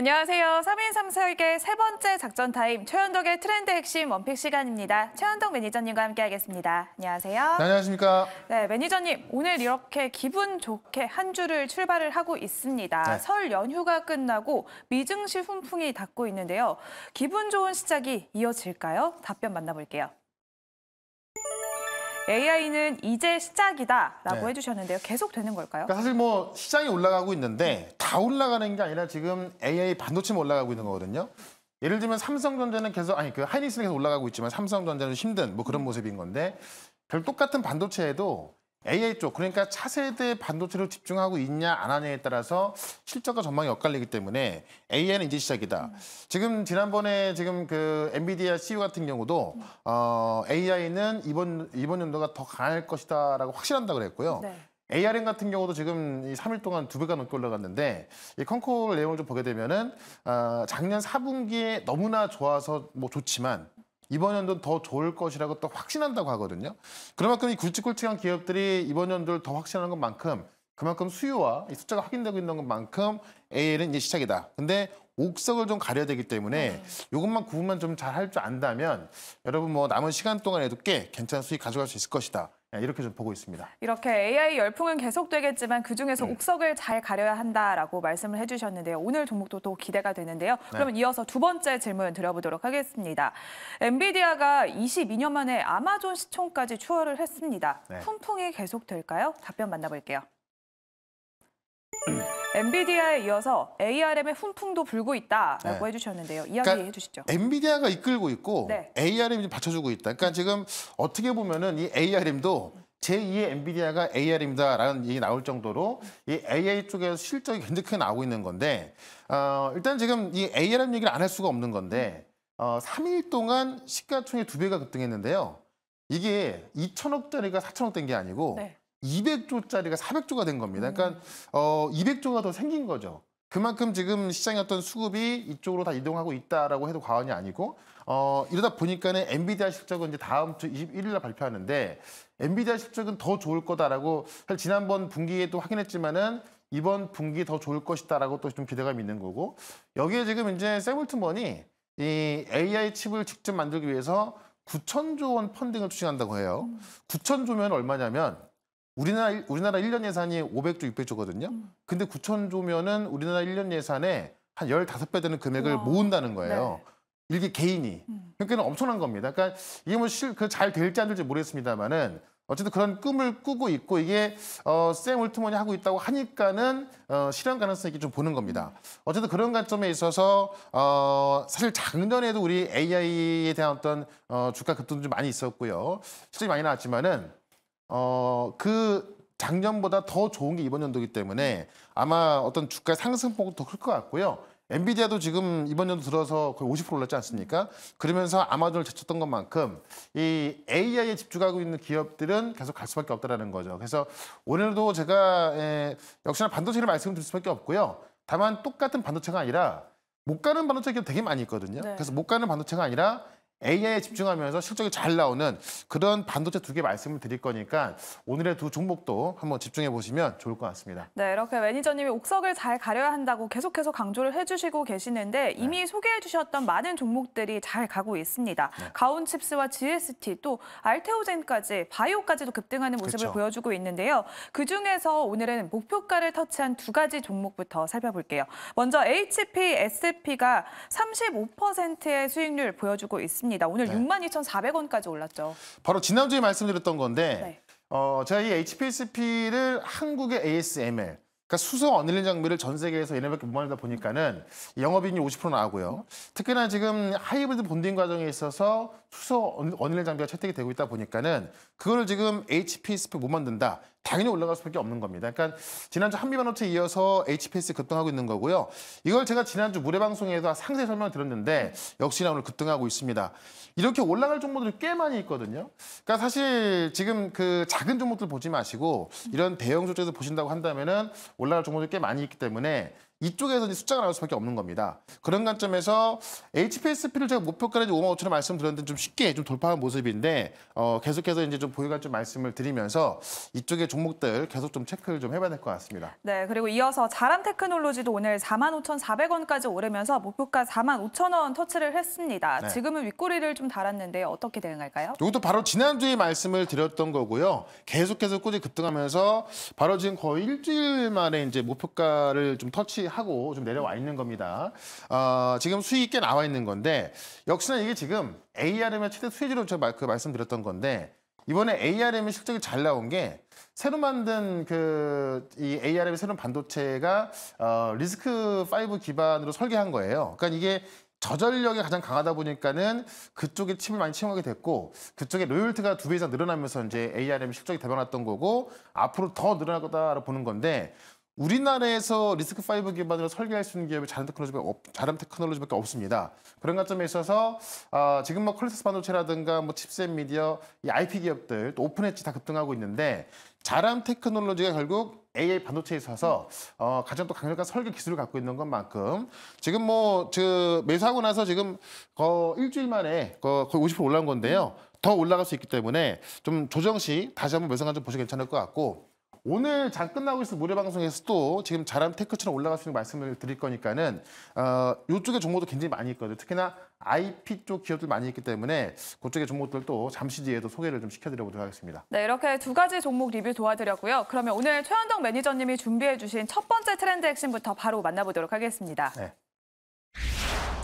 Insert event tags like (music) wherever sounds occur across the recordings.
안녕하세요. 3인 3색의 세 번째 작전 타임 최현덕의 트렌드 핵심 원픽 시간입니다. 최현덕 매니저님과 함께하겠습니다. 안녕하세요. 네, 안녕하십니까. 네, 매니저님 오늘 이렇게 기분 좋게 한 주를 출발을 하고 있습니다. 네. 설 연휴가 끝나고 미증시 훈풍이 닥고 있는데요. 기분 좋은 시작이 이어질까요? 답변 만나볼게요. AI는 이제 시작이다라고 네. 해주셨는데요. 계속 되는 걸까요? 그러니까 사실 뭐 시장이 올라가고 있는데 다 올라가는 게 아니라 지금 AI 반도체만 뭐 올라가고 있는 거거든요. 예를 들면 삼성전자는 계속 아니 그 하이닉스는 계속 올라가고 있지만 삼성전자는 힘든 뭐 그런 모습인 건데 별 똑같은 반도체에도 AA 쪽 그러니까 차세대 반도체로 집중하고 있냐 안 하냐에 따라서 실적과 전망이 엇갈리기 때문에 AI는 이제 시작이다. 음. 지금 지난번에 지금 그 엔비디아 CEO 같은 경우도 음. 어, AI는 이번 이번 연도가 더 강할 것이다라고 확실한다 그랬고요. 네. ARM 같은 경우도 지금 이 3일 동안 두 배가 넘게 올라갔는데 이 컨콜 내용을 좀 보게 되면은 어, 작년 4분기에 너무나 좋아서 뭐 좋지만 이번 연도는 더 좋을 것이라고 또 확신한다고 하거든요. 그만큼 이 굵직굵직한 기업들이 이번 연도를 더 확신하는 것만큼 그만큼 수요와 이 숫자가 확인되고 있는 것만큼 AL은 이제 시작이다. 근데 옥석을 좀 가려야 되기 때문에 이것만 네. 구분만 좀 잘 할 줄 안다면 여러분 뭐 남은 시간 동안에도 꽤 괜찮은 수익 가져갈 수 있을 것이다. 네, 이렇게 좀 보고 있습니다. 이렇게 AI 열풍은 계속되겠지만 그중에서 네. 옥석을 잘 가려야 한다라고 말씀을 해주셨는데요. 오늘 종목도 또 기대가 되는데요. 네. 그러면 이어서 두 번째 질문 드려보도록 하겠습니다. 엔비디아가 22년 만에 아마존 시총까지 추월을 했습니다. 네. 풍풍이 계속될까요? 답변 만나볼게요. (clears throat) 엔비디아에 이어서 ARM의 훈풍도 불고 있다라고 네. 해주셨는데요. 이야기해 그러니까 주시죠. 엔비디아가 이끌고 있고 네. ARM이 받쳐주고 있다. 그러니까 지금 어떻게 보면은 이 ARM도 제2의 엔비디아가 ARM이다라는 얘기 나올 정도로 이 AI 쪽에서 실적이 굉장히 크게 나오고 있는 건데 어, 일단 지금 이 ARM 얘기를 안 할 수가 없는 건데 어, 3일 동안 시가총액 2 배가 급등했는데요. 이게 2천억짜리가 4천억 된 게 아니고 네. 200조짜리가 400조가 된 겁니다. 그러니까 어 200조가 더 생긴 거죠. 그만큼 지금 시장의 어떤 수급이 이쪽으로 다 이동하고 있다라고 해도 과언이 아니고 어 이러다 보니까는 엔비디아 실적은 이제 다음 주 21일 날 발표하는데 엔비디아 실적은 더 좋을 거다라고 사실 지난번 분기에도 확인했지만은 이번 분기 더 좋을 것이다라고 또 좀 기대감이 있는 거고 여기에 지금 이제 세물튼번이 이 AI 칩을 직접 만들기 위해서 9천조 원 펀딩을 추진한다고 해요. 9천조면 얼마냐면 우리나라 우리나라 1년 예산이 500조, 600조거든요. 음. 근데 9천조면은 우리나라 1년 예산에 한 15배 되는 금액을 우와. 모은다는 거예요. 네. 이게 개인이. 음. 그러니까 엄청난 겁니다. 그러니까 이게 뭐 실 그 잘 될지 안 될지 모르겠습니다만은 어쨌든 그런 꿈을 꾸고 있고 이게 어쌤 울트머니 하고 있다고 하니까는 어 실현 가능성이 좀 보는 겁니다. 음. 어쨌든 그런 관점에 있어서 어 사실 작년에도 우리 AI에 대한 어떤 어 주가 급등도 좀 많이 있었고요. 실적이 많이 나왔지만은 어, 그 작년보다 더 좋은 게 이번 연도이기 때문에 아마 어떤 주가 상승폭도 더 클 것 같고요. 엔비디아도 지금 이번 연도 들어서 거의 50% 올랐지 않습니까? 그러면서 아마존을 제쳤던 것만큼 이 AI에 집중하고 있는 기업들은 계속 갈 수밖에 없다는 거죠. 그래서 오늘도 제가 에, 예, 역시나 반도체를 말씀드릴 수밖에 없고요. 다만 똑같은 반도체가 아니라 못 가는 반도체 기업 되게 많이 있거든요. 네. 그래서 못 가는 반도체가 아니라 AI에 집중하면서 실적이 잘 나오는 그런 반도체 두 개 말씀을 드릴 거니까 오늘의 두 종목도 한번 집중해 보시면 좋을 것 같습니다. 네, 이렇게 매니저님이 옥석을 잘 가려야 한다고 계속해서 강조를 해주시고 계시는데 네. 이미 네. 소개해 주셨던 많은 종목들이 잘 가고 있습니다. 네. 가온칩스와 GST 또 알테오젠까지 바이오까지도 급등하는 모습을 그렇죠. 보여주고 있는데요. 그중에서 오늘은 목표가를 터치한 두 가지 종목부터 살펴볼게요. 먼저 HP, SP가 35%의 수익률 보여주고 있습니다. 있습니다. 오늘 네. 62,400원까지 올랐죠. 바로 지난주에 말씀드렸던 건데 네. 어, 제가 이 HPSP를 한국의 ASML 그러니까 수소 언릴린 장비를 전 세계에서 얘네밖에 못 만들다 보니까는 영업이익률 50% 나오고요. 특히나 지금 하이브리드 본딩 과정에 있어서 수소 원인의 장비가 채택이 되고 있다 보니까는 그거를 지금 HPSP 못 만든다. 당연히 올라갈 수밖에 없는 겁니다. 그러니까 지난주 한미반도체 이어서 HPS 급등하고 있는 거고요. 이걸 제가 지난주 무료 방송에서 상세 설명을 드렸는데 역시나 오늘 급등하고 있습니다. 이렇게 올라갈 종목들이 꽤 많이 있거든요. 그러니까 사실 지금 그 작은 종목들 보지 마시고 이런 대형 조제에서 보신다고 한다면은 올라갈 종목들이 꽤 많이 있기 때문에 이쪽에서 숫자가 나올 수밖에 없는 겁니다. 그런 관점에서 HPSP를 제가 목표가까지 5만 5천원 말씀드렸는데 좀 쉽게 좀 돌파한 모습인데 어, 계속해서 이제 좀 보유 가좀 말씀을 드리면서 이쪽의 종목들 계속 좀 체크를 좀 해봐야 될 것 같습니다. 네, 그리고 이어서 자람 테크놀로지도 오늘 4만 5,400원까지 천 오르면서 목표가 4만 5천원 터치를 했습니다. 네. 지금은 윗꼬리를 좀 달았는데 어떻게 대응할까요? 이것도 바로 지난주에 말씀을 드렸던 거고요. 계속해서 꾸준히 급등하면서 바로 지금 거의 일주일 만에 이제 목표가를 좀 터치 하고 좀 내려와 있는 겁니다. 어, 지금 수익이 꽤 나와 있는 건데 역시나 이게 지금 ARM의 최대 수혜주로 제가 그 말씀드렸던 건데 이번에 ARM이 실적이 잘 나온 게 새로 만든 그 이 ARM의 새로운 반도체가 어, 리스크 5 기반으로 설계한 거예요. 그러니까 이게 저전력이 가장 강하다 보니까는 그쪽에 칩을 많이 채용하게 됐고 그쪽에 로열트가 두 배 이상 늘어나면서 이제 ARM 실적이 대변했던 거고 앞으로 더 늘어날 거다라고 보는 건데 우리나라에서 리스크 파이브 기반으로 설계할 수 있는 기업이 자람 테크놀로지밖에, 없, 자람 테크놀로지밖에 없습니다. 그런 관점에 있어서 어, 지금 뭐 퀄리스 반도체라든가 뭐 칩셋 미디어, 이 IP 기업들 또 오픈 엣지 다 급등하고 있는데 자람 테크놀로지가 결국 AI 반도체에 있어서 어, 가장 또 강력한 설계 기술을 갖고 있는 것만큼 지금 뭐그 매수하고 나서 지금 거 일주일 만에 거 거의 50% 올라온 건데요. 더 올라갈 수 있기 때문에 좀 조정 시 다시 한번 매수관 좀 보시면 괜찮을 것 같고 오늘 잘 끝나고 있을 무료 방송에서 도 지금 잘하면 테크처럼 올라갈 수 있는 말씀을 드릴 거니까는 어, 이쪽에 종목도 굉장히 많이 있거든요. 특히나 IP 쪽 기업들 많이 있기 때문에 그쪽의 종목들도 잠시 뒤에도 소개를 좀 시켜드려보도록 하겠습니다. 네, 이렇게 두 가지 종목 리뷰 도와드렸고요. 그러면 오늘 최현덕 매니저님이 준비해주신 첫 번째 트렌드 핵심부터 바로 만나보도록 하겠습니다. 네.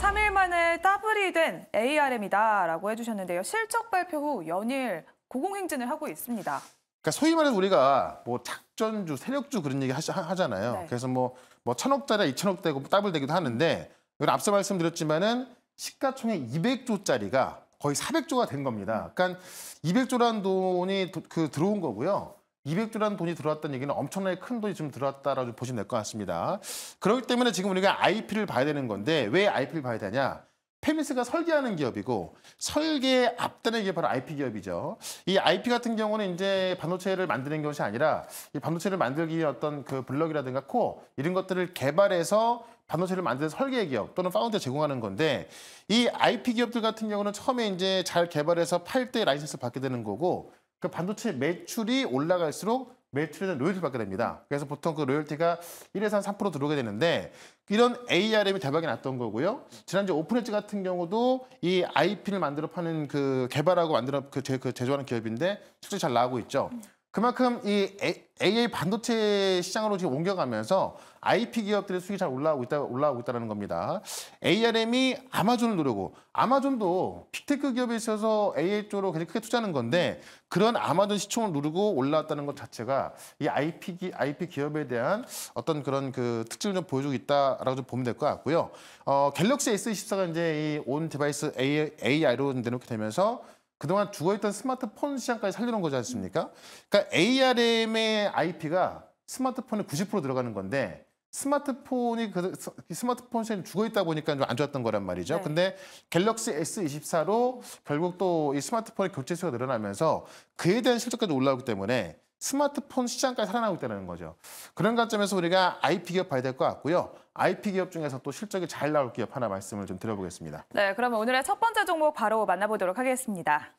3일 만에 따블이 된 ARM이다라고 해주셨는데요. 실적 발표 후 연일 고공행진을 하고 있습니다. 그러니까 소위 말해서 우리가 뭐 작전주, 세력주 그런 얘기 하시, 하잖아요. 네. 그래서 뭐, 뭐 천억짜리, 이천억대고 따블 되기도 하는데 이건 앞서 말씀드렸지만은 시가총액 200조짜리가 거의 400조가 된 겁니다. 그러니까 200조라는 돈이 도, 그 들어온 거고요. 200조라는 돈이 들어왔다는 얘기는 엄청나게 큰 돈이 지금 들어왔다라고 보시면 될 것 같습니다. 그렇기 때문에 지금 우리가 IP를 봐야 되는 건데 왜 IP를 봐야 되냐? 페미스가 설계하는 기업이고 설계 앞단에 의개 바로 IP 기업이죠. 이 IP 같은 경우는 이제 반도체를 만드는 것이 아니라 이 반도체를 만들기 위한 어떤 그 블럭이라든가 코 이런 것들을 개발해서 반도체를 만드는 설계 기업 또는 파운드에 제공하는 건데 이 IP 기업들 같은 경우는 처음에 이제 잘 개발해서 팔 때 라이센스 받게 되는 거고 그 반도체 매출이 올라갈수록 매출에 로열티 받게 됩니다. 그래서 보통 그 로열티가 1에서 한 3% 들어오게 되는데 이런 ARM이 대박이 났던 거고요. 지난주 오픈엣지 같은 경우도 이 IP를 만들어 파는 그 개발하고 만들어 그, 제, 그 제조하는 기업인데 실제 잘 나오고 있죠. 그만큼 이 A, a 반도체 시장으로 지금 옮겨가면서 IP 기업들의 수익이 잘 올라오고 있다 올라오고 있다는 겁니다. ARM이 아마존을 노려고 아마존도 빅테크 기업에 있어서 AI 쪽으로 굉장히 크게 투자하는 건데 그런 아마존 시총을 누르고 올라왔다는 것 자체가 이 IP 기 IP 기업에 대한 어떤 그런 그 특징을 좀 보여주고 있다라고 좀 보면 될 것 같고요. 어, 갤럭시 S24가 이제 이 온 디바이스 AI로 내놓게 되면서 그동안 죽어있던 스마트폰 시장까지 살려놓은 거지 않습니까? 그러니까 ARM의 IP가 스마트폰에 90% 들어가는 건데 스마트폰이 그 스마트폰 시장이 죽어 있다 보니까 좀 안 좋았던 거란 말이죠. 네. 근데 갤럭시 S24로 결국 또 이 스마트폰의 교체 수가 늘어나면서 그에 대한 실적까지 올라오기 때문에 스마트폰 시장까지 살아나고 있다는 거죠. 그런 관점에서 우리가 IP 기업 봐야 될 것 같고요. IP 기업 중에서 또 실적이 잘 나올 기업 하나 말씀을 좀 드려보겠습니다. 네, 그러면 오늘의 첫 번째 종목 바로 만나보도록 하겠습니다.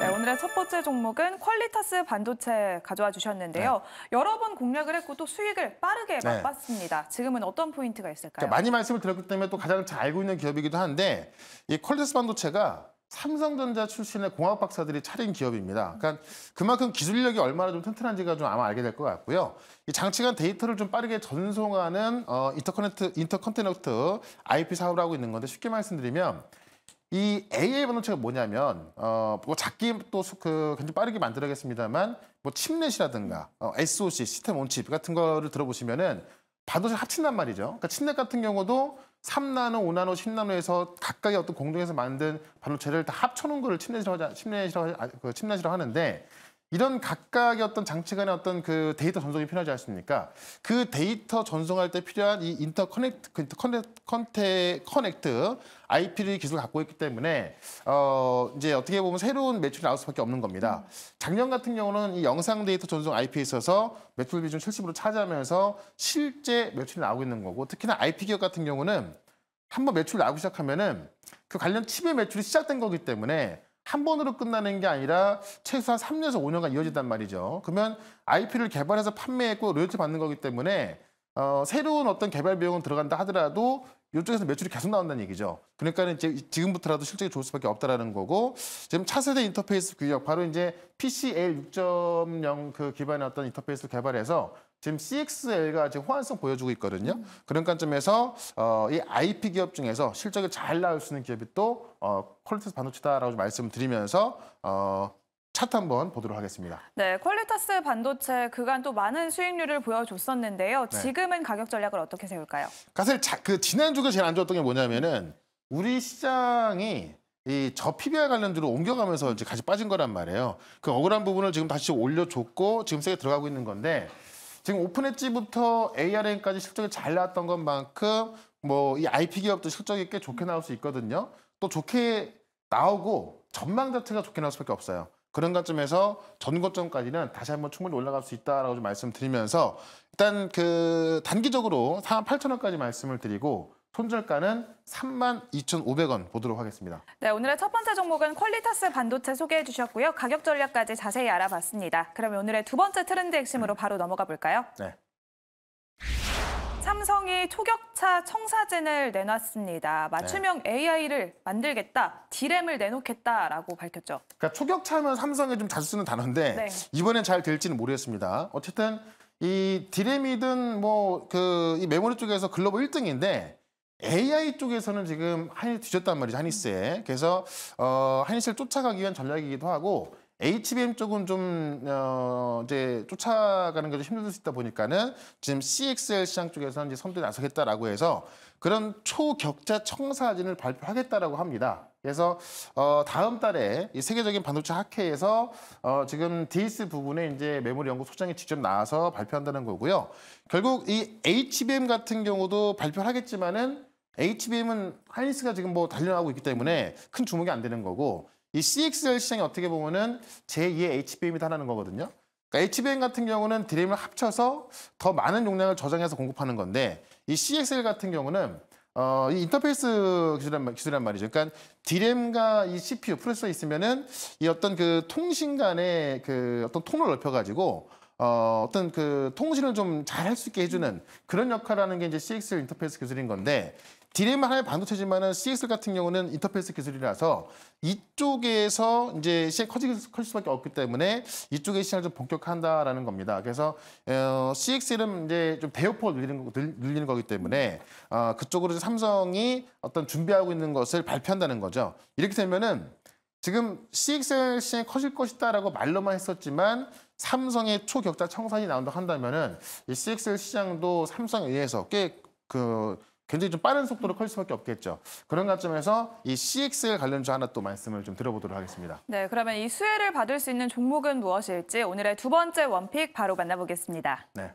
네, 오늘의 첫 번째 종목은 퀄리타스 반도체 가져와 주셨는데요. 네. 여러 번 공략을 했고 또 수익을 빠르게 네. 맛봤습니다. 지금은 어떤 포인트가 있을까요? 그러니까 많이 말씀을 드렸기 때문에 또 가장 잘 알고 있는 기업이기도 한데 이 퀄리타스 반도체가 삼성전자 출신의 공학 박사들이 차린 기업입니다. 그러니까 그만큼 기술력이 얼마나 좀 튼튼한지가 좀 아마 알게 될 것 같고요. 이장치간 데이터를 좀 빠르게 전송하는 어, 인터컨트 인터컨테너트 IP 사업을 하고 있는 건데 쉽게 말씀드리면 이 A의 반호체가 뭐냐면 어뭐 작게 또그 굉장히 빠르게 만들어야겠습니다만 뭐 칩넷이라든가 어, SOC 시스템 온칩 같은 거를 들어보시면은 반도체 합친단 말이죠. 그러니까 칩넷 같은 경우도 3나노, 5나노, 10나노에서 각각의 어떤 공동에서 만든 반도체를 다 합쳐놓은 거를 칩넷이라고, 하자, 칩넷이라고, 아, 그 칩넷이라고 하는데 이런 각각의 어떤 장치 간의 어떤 그 데이터 전송이 필요하지 않습니까? 그 데이터 전송할 때 필요한 이 인터 커넥트, 그 컨테, 커넥트 IP를 기술을 갖고 있기 때문에 어 이제 어떻게 보면 새로운 매출이 나올 수밖에 없는 겁니다. 작년 같은 경우는 이 영상 데이터 전송 IP에 있어서 매출 비중 70% 차지하면서 실제 매출이 나오고 있는 거고 특히나 IP 기업 같은 경우는 한번 매출 나오기 시작하면은 그 관련 칩의 매출이 시작된 거기 때문에 한 번으로 끝나는 게 아니라 최소한 3년에서 5년간 이어진단 말이죠. 그러면 IP를 개발해서 판매했고 로열티 받는 거기 때문에 어, 새로운 어떤 개발 비용은 들어간다 하더라도 이쪽에서 매출이 계속 나온다는 얘기죠. 그러니까 이제 지금부터라도 실적이 좋을 수밖에 없다라는 거고 지금 차세대 인터페이스 규격 바로 이제 PCL 6.0 그 기반의 어떤 인터페이스를 개발해서 지금 CXL가 지금 호환성 보여주고 있거든요. 음. 그런 관점에서 어, 이 IP 기업 중에서 실적이 잘 나올 수 있는 기업이 또 어, 퀄리티스 반도체다라고 말씀드리면서 을 어, 차트 한번 보도록 하겠습니다. 네, 퀄리타스 반도체 그간 또 많은 수익률을 보여줬었는데요. 네. 지금은 가격 전략을 어떻게 세울까요? 사실 자, 그 지난주가 제일 안 좋았던 게 뭐냐면은 우리 시장이 이저 피비아 관련주로 옮겨가면서 이제 같이 빠진 거란 말이에요. 그 억울한 부분을 지금 다시 올려줬고 지금 세게 들어가고 있는 건데 지금 오픈 엣지부터 ARN까지 실적이 잘 나왔던 것만큼 뭐 이 IP 기업도 실적이 꽤 좋게 나올 수 있거든요. 또 좋게 나오고 전망 자체가 좋게 나올 수밖에 없어요. 그런 관점에서 전고점까지는 다시 한번 충분히 올라갈 수 있다라고 좀 말씀드리면서 일단 그 단기적으로 4만 8천 원까지 말씀을 드리고 손절가는 32,500원 보도록 하겠습니다. 네, 오늘의 첫 번째 종목은 퀄리타스 반도체 소개해 주셨고요. 가격 전략까지 자세히 알아봤습니다. 그러면 오늘의 두 번째 트렌드 핵심으로 네. 바로 넘어가 볼까요? 네. 삼성이 초격차 청사진을 내놨습니다. 맞춤형 네. AI를 만들겠다, 디램을 내놓겠다라고 밝혔죠. 그러니까 초격차는 삼성이 좀 자주 쓰는 단어인데 네. 이번엔 잘 될지는 모르겠습니다. 어쨌든 이 디램이든 뭐그 메모리 쪽에서 글로벌 1등인데 AI 쪽에서는 지금 한일 뒤졌단 말이죠, 한니스에 그래서 어, 하니스를 쫓아가기 위한 전략이기도 하고 HBM 쪽은 좀 어, 이제 쫓아가는 게좀 힘들 수 있다 보니까는 지금 CXL 시장 쪽에서는 이제 선두에 나서겠다라고 해서 그런 초격자 청사진을 발표하겠다라고 합니다. 그래서 어, 다음 달에 이 세계적인 반도체 학회에서 어, 지금 디스 부분에 이제 메모리 연구 소장이 직접 나와서 발표한다는 거고요. 결국 이 HBM 같은 경우도 발표하겠지만은 를 HBM은 하이닉스가 지금 뭐 단련하고 있기 때문에 큰 주목이 안 되는 거고 이 CXL 시장이 어떻게 보면은 제2의 HBM이다라는 거거든요. 그러니까 HBM 같은 경우는 드림을 합쳐서 더 많은 용량을 저장해서 공급하는 건데 이 CXL 같은 경우는 어, 이 인터페이스 기술이란, 기술이란 말이죠. 그러니까 DRAM과 이 CPU 프로세서 있으면은 이 어떤 그 통신 간의 그 어떤 통로를 넓혀가지고 어, 어떤 그 통신을 좀 잘 할 수 있게 해주는 그런 역할을 하는 게 이제 CXL 인터페이스 기술인 건데 d r a 하나의 반도체지만은 c x 같은 경우는 인터페이스 기술이라서 이쪽에서 이제 시장 커질, 커질 수밖에 없기 때문에 이쪽의 시장을 좀본격한다라는 겁니다. 그래서 어, CXL은 이제 좀대역폭을 늘리는, 늘리는 거기 때문에 어, 그쪽으로 삼성이 어떤 준비하고 있는 것을 발표한다는 거죠. 이렇게 되면은 지금 c x 시장 커질 것이다라고 말로만 했었지만 삼성의 초격자 청산이 나온다 고 한다면은 이 CXL 시장도 삼성에 의해서 꽤그 굉장히 좀 빠른 속도로 클 수밖에 없겠죠. 그런 관점에서 이 CXL 관련주 하나 또 말씀을 좀 들어보도록 하겠습니다. 네, 그러면 이 수혜를 받을 수 있는 종목은 무엇일지 오늘의 두 번째 원픽 바로 만나보겠습니다. 네.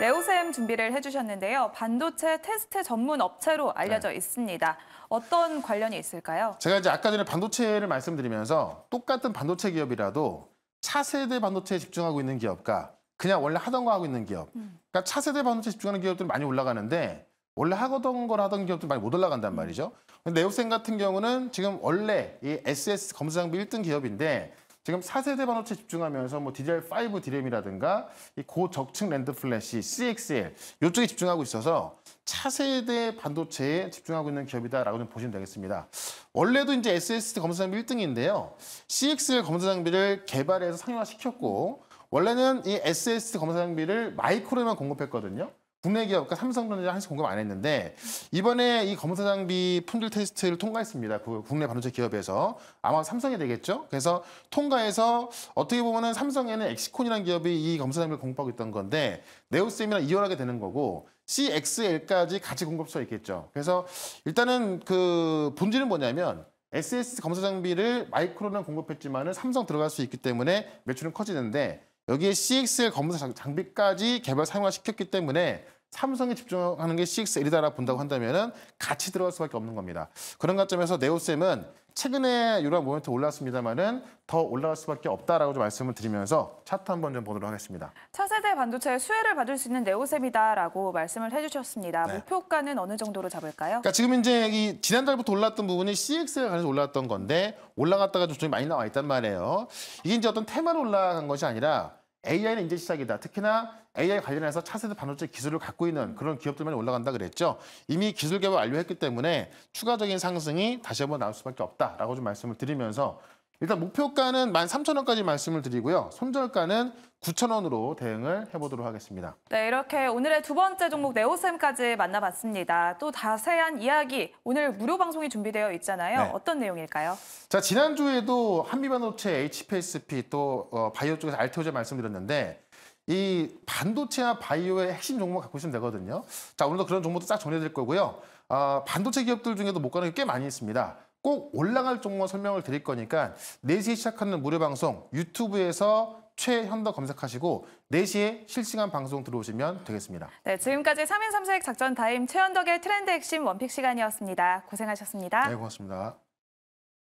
네오셈 준비를 해주셨는데요. 반도체 테스트 전문 업체로 알려져 네. 있습니다. 어떤 관련이 있을까요? 제가 이제 아까 전에 반도체를 말씀드리면서 똑같은 반도체 기업이라도 차세대 반도체에 집중하고 있는 기업과 그냥 원래 하던 거 하고 있는 기업. 음. 그러니까 차세대 반도체 에 집중하는 기업들이 많이 올라가는데 원래 하던 걸 하던 기업들 많이 못 올라간단 말이죠. 근데 네오센 같은 경우는 지금 원래 이 SS 검사 장비 1등 기업인데 지금 4세대 반도체 집중하면서 뭐 DDR5 디램이라든가이 고적층 랜드 플래시, CXL 이쪽에 집중하고 있어서 차세대 반도체에 집중하고 있는 기업이다라고 좀 보시면 되겠습니다. 원래도 이제 s s 검사 장비 1등인데요. CXL 검사 장비를 개발해서 상용화시켰고 원래는 이 s s 검사 장비를 마이크로에만 공급했거든요. 국내 기업, 그러니까 삼성전자 한식 공급 안 했는데 이번에 이 검사 장비 품질 테스트를 통과했습니다. 그 국내 반도체 기업에서 아마 삼성이 되겠죠. 그래서 통과해서 어떻게 보면은 삼성에는 엑시콘이라는 기업이 이 검사 장비를 공급하고 있던 건데 네오스엠이랑이월하게 되는 거고 CXL까지 같이 공급처 있겠죠. 그래서 일단은 그 본질은 뭐냐면 SS 검사 장비를 마이크로은 공급했지만은 삼성 들어갈 수 있기 때문에 매출은 커지는데 여기에 CXL 검사 장비까지 개발 사용화시켰기 때문에 삼성에 집중하는 게 CX1이다라 고 본다고 한다면 같이 들어갈 수밖에 없는 겁니다. 그런 관점에서 네오쌤은 최근에 유런 모멘트 올랐습니다만은 더 올라갈 수밖에 없다라고 좀 말씀을 드리면서 차트 한번 좀 보도록 하겠습니다. 차세대 반도체 수혜를 받을 수 있는 네오셈이다라고 말씀을 해주셨습니다. 네. 목표가는 어느 정도로 잡을까요? 그러니까 지금 이제 이 지난달부터 올랐던 부분이 CX에 관해서 올랐던 건데 올라갔다가 조정이 많이 나와 있단 말이에요. 이게 이제 어떤 테마로 올라간 것이 아니라 AI는 이제 시작이다. 특히나 AI 관련해서 차세대 반도체 기술을 갖고 있는 그런 기업들만 올라간다 그랬죠. 이미 기술 개발 완료했기 때문에 추가적인 상승이 다시 한번 나올 수밖에 없다라고 좀 말씀을 드리면서 일단 목표가는 13,000원까지 말씀을 드리고요. 손절가는 9,000원으로 대응을 해보도록 하겠습니다. 네, 이렇게 오늘의 두 번째 종목 네오쌤까지 만나봤습니다. 또 자세한 이야기, 오늘 무료 방송이 준비되어 있잖아요. 네. 어떤 내용일까요? 자, 지난주에도 한미반도체 HPSP 또 어, 바이오 쪽에서 알테오제 말씀드렸는데 이 반도체와 바이오의 핵심 종목 갖고 있으면 되거든요. 자, 오늘도 그런 종목도 쫙 정리해드릴 거고요. 어, 반도체 기업들 중에도 못 가는 게 꽤 많이 있습니다. 꼭 올라갈 종목 설명을 드릴 거니까 4시에 시작하는 무료 방송 유튜브에서 최현덕 검색하시고 4시에 실시간 방송 들어오시면 되겠습니다. 네, 지금까지 3인 3수 작전 다임 최현덕의 트렌드 핵심 원픽 시간이었습니다. 고생하셨습니다. 네, 고맙습니다.